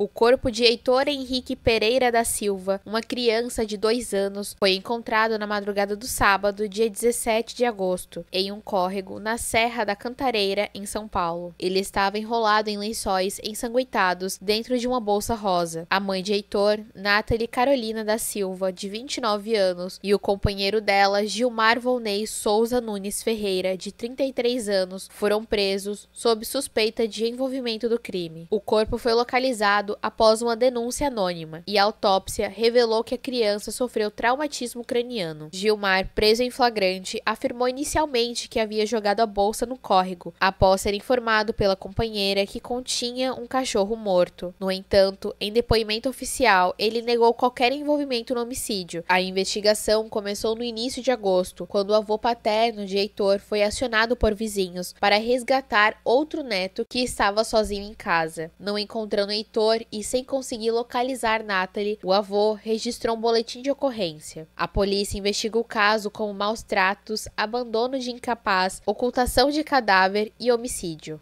O corpo de Heitor Henrique Pereira da Silva, uma criança de dois anos, foi encontrado na madrugada do sábado, dia 17 de agosto, em um córrego na Serra da Cantareira, em São Paulo. Ele estava enrolado em lençóis ensanguentados dentro de uma bolsa rosa. A mãe de Heitor, Nathalie Carolina da Silva, de 29 anos, e o companheiro dela, Gilmar Volney Souza Nunes Ferreira, de 33 anos, foram presos sob suspeita de envolvimento do crime. O corpo foi localizado após uma denúncia anônima, e a autópsia revelou que a criança sofreu traumatismo craniano. Gilmar, preso em flagrante, afirmou inicialmente que havia jogado a bolsa no córrego, após ser informado pela companheira que continha um cachorro morto. No entanto, em depoimento oficial, ele negou qualquer envolvimento no homicídio. A investigação começou no início de agosto, quando o avô paterno de Heitor foi acionado por vizinhos para resgatar outro neto que estava sozinho em casa. Não encontrando Heitor, e, sem conseguir localizar Natalie, o avô registrou um boletim de ocorrência. A polícia investiga o caso como maus tratos, abandono de incapaz, ocultação de cadáver e homicídio.